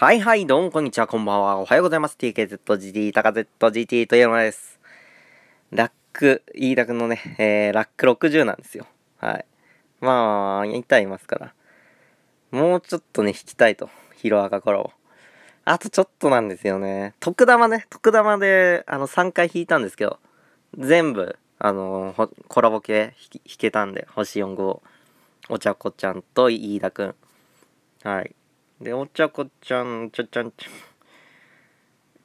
はいはい、どうもこんにちは、こんばんは。おはようございます。TKZGT、タカ ZGT というのです。ラック、飯田くんのね、えー、ラック60なんですよ。はい。まあ、痛いますから。もうちょっとね、引きたいと。ヒロアカコラボ。あとちょっとなんですよね。特玉ね、特玉で、あの、3回引いたんですけど、全部、あのー、コラボ系引けたんで、星4号。お茶子ちゃんと飯田くん。はい。で、おちゃこちゃん、ちゃちゃんち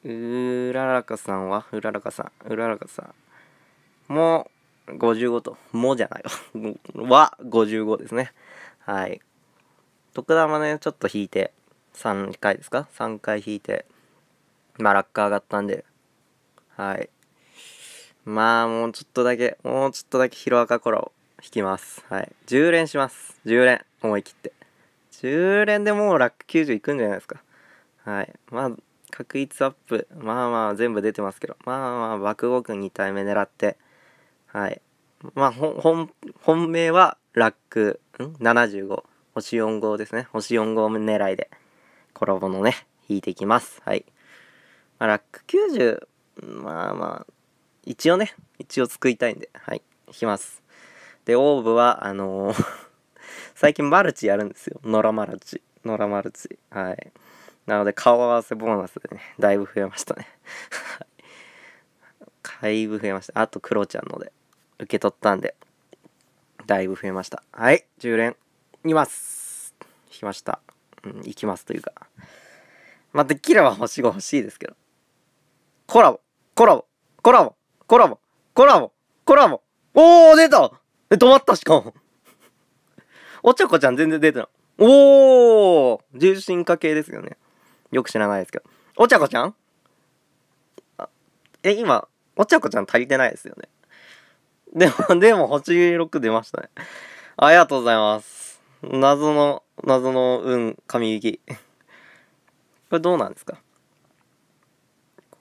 ゃん。うららかさんはうららかさん、うららかさん。もう、55と。もじゃないわ。は、55ですね。はい。特玉ね、ちょっと引いて、3回ですか ?3 回引いて、まあ、ラッカー上がったんで、はい。まあ、もうちょっとだけ、もうちょっとだけヒロアカコラを引きます。はい。10連します。10連。思い切って。10連でもうラック90いくんじゃないですか。はい。まあ、確率アップ。まあまあ、全部出てますけど。まあまあ、爆豪君2体目狙って。はい。まあ、本、本命はラック、ん ?75。星4号ですね。星4号狙いで、コラボのね、引いていきます。はい。まあ、ラック90、まあまあ、一応ね、一応作りたいんで、はい、引きます。で、オーブは、あのー最近マルチやるんですよ。ノラマルチ。ノラマルチ。はい。なので、顔合わせボーナスでね、だいぶ増えましたね。だいぶ増えました。あと、クロちゃんので、受け取ったんで、だいぶ増えました。はい、10連、います。引きました。うん、行きますというか。まあ、できれば星5欲しいですけど。コラボコラボコラボコラボコラボコラボおー出たえ、止まったしかもおちょこちゃん全然出てない。おー重心化系ですよね。よく知らないですけど。おちゃこちゃんえ、今、おちゃこちゃん足りてないですよね。でも、でも、星6出ましたね。ありがとうございます。謎の、謎の運、神引き。これどうなんですか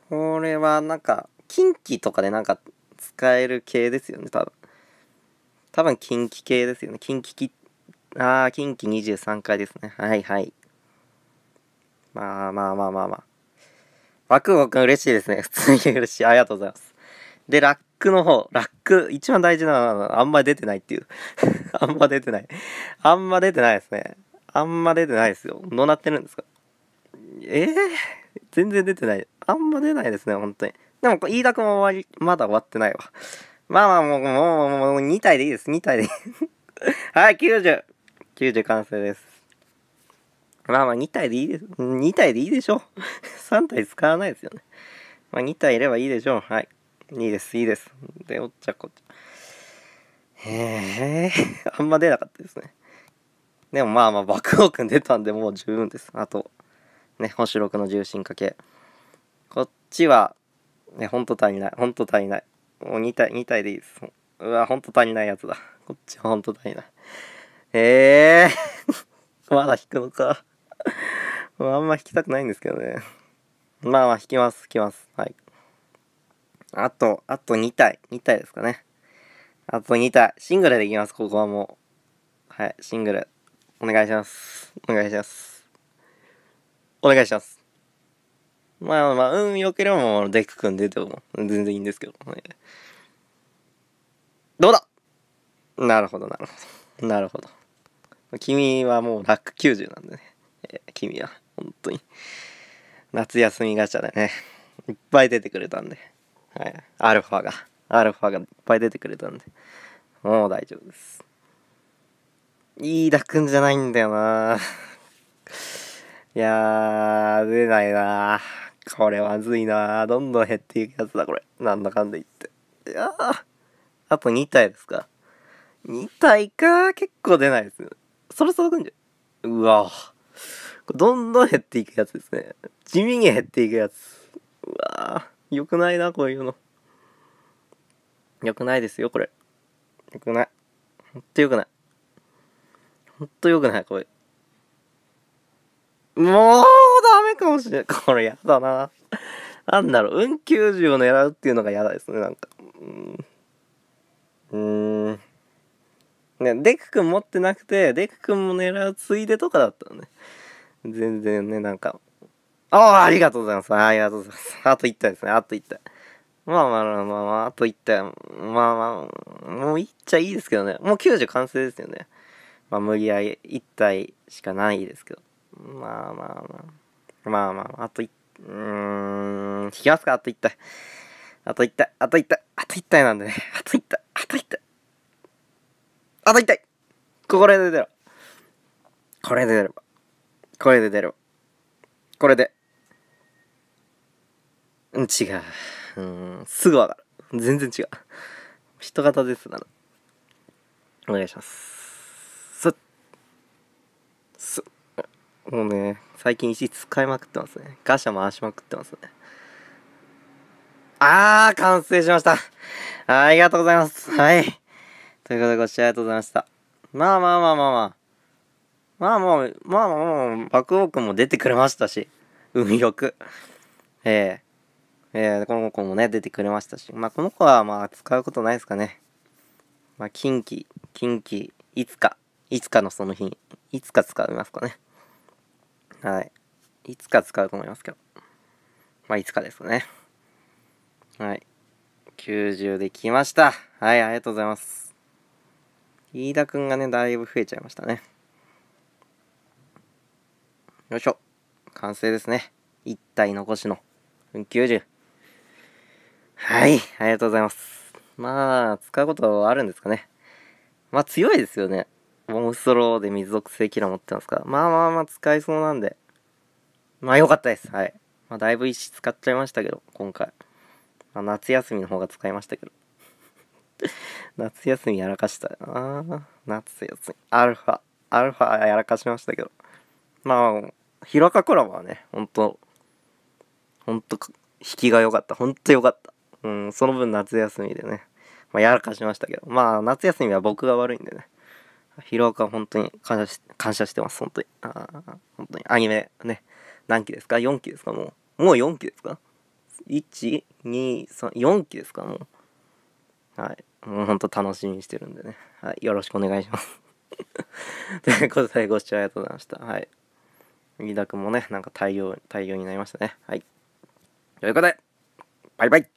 これは、なんか、近畿とかでなんか使える系ですよね、多分。多分近畿系ですよね。近畿キッああ、近畿23回ですね。はいはい。まあまあまあまあまあ。ワクワク嬉しいですね。普通に嬉しい。ありがとうございます。で、ラックの方。ラック、一番大事なのは、あんま出てないっていう。あんま出てない。あんま出てないですね。あんま出てないですよ。どうなってるんですかええー、全然出てない。あんま出ないですね、本当に。でも、飯田君も終わり、まだ終わってないわ。まあまあ、もう、もう、もう、2体でいいです。2体でいい。はい、90。9時完成です。まあまあ2体でいいです。2体でいいでしょ3 体使わないですよね。まあ2体いればいいでしょう。はい。いいです、いいです。で、おっちゃこっちゃ。へえ、あんま出なかったですね。でもまあまあ、爆王くん出たんでもう十分です。あと、ね、星6の重心かけ。こっちは、ね、ほんと足りない。ほんと足りない。もう2体、2体でいいです。うわ、ほんと足りないやつだ。こっちはほんと足りない。ええー まだ引くのかあんま引きたくないんですけどね。まあまあ引きます、引きます。はい。あと、あと2体。2体ですかね。あと2体。シングルでいきます、ここはもう。はい、シングル。お願いします。お願いします。お願いします。まあまあ、運良ければもうデック君んでても全然いいんですけど。どうだなるほど、なるほど。なるほど。君はもうラック90なんでね、えー、君は本当に夏休みガチャでねいっぱい出てくれたんで、はい、アルファがアルファがいっぱい出てくれたんでもう大丈夫ですいいックンじゃないんだよな いやー出ないなこれまずいなどんどん減っていくやつだこれなんだかんだ言っていやーあと2体ですか2体か結構出ないですよねそろそろ来んじゃうわどんどん減っていくやつですね地味に減っていくやつうわよくないなこういうのよくないですよこれよくないほんとよくないほんとよくないこれもうダメかもしれないこれやだななんだろう運90を狙うっていうのが嫌だですねなんかうんうんね、デク君持ってなくて、デク君も狙うついでとかだったのね。全然ね、なんか、ああ、ありがとうございます。ありがとうございます。あと1体ですね。あと1体。まあまあまあまあ、あ、と1体。まあまあ、もういっちゃいいですけどね。もう90完成ですよね。まあ無理やり1体しかないですけど。まあまあまあ。まあまあ、あと1、うーん、引きますかあと1体。あと1体、あと1体、あと1体なんでね。あと1体。あと痛いこれで出ろこれで出ろこれで出ろこれでうん違ううんすぐわかる全然違う人型ですなお願いしますすっすもうね最近石使いまくってますねガシャ回しまくってますねあー完成しましたありがとうございますはいということでご視聴ありがとうございました。まあまあまあまあまあ。まあもう、まあもう、爆王くんも出てくれましたし、運よく。ええー、ええー、この子もね、出てくれましたし。まあこの子はまあ使うことないですかね。まあ近畿、近畿、いつか、いつかのその日いつか使いますかね。はい。いつか使うと思いますけど。まあいつかですね。はい。90できました。はい、ありがとうございます。飯田くんがね、だいぶ増えちゃいましたね。よいしょ。完成ですね。1体残しの、90。はい、ありがとうございます。まあ、使うことはあるんですかね。まあ、強いですよね。モンストローで水属性キラー持ってますから。まあまあまあ、使えそうなんで。まあ、良かったです。はい。まあ、だいぶ石使っちゃいましたけど、今回。まあ、夏休みの方が使いましたけど。夏休みやらかしたよな夏休みアルファアルファやらかしましたけどまあヒロかカコラボはねほんとほんと引きが良かったほんと良かったうんその分夏休みでね、まあ、やらかしましたけどまあ夏休みは僕が悪いんでねヒロア本当に感謝し感謝してます本当にあ本当にアニメね何期ですか ?4 期ですかもうもう4期ですか ?123 4期ですかもうはいもうほんと楽しみにしてるんでね。はい、よろしくお願いします ということで、ご視聴ありがとうございました。はい。飯田くんもね、なんか対応、対応になりましたね。はい。ということで、バイバイ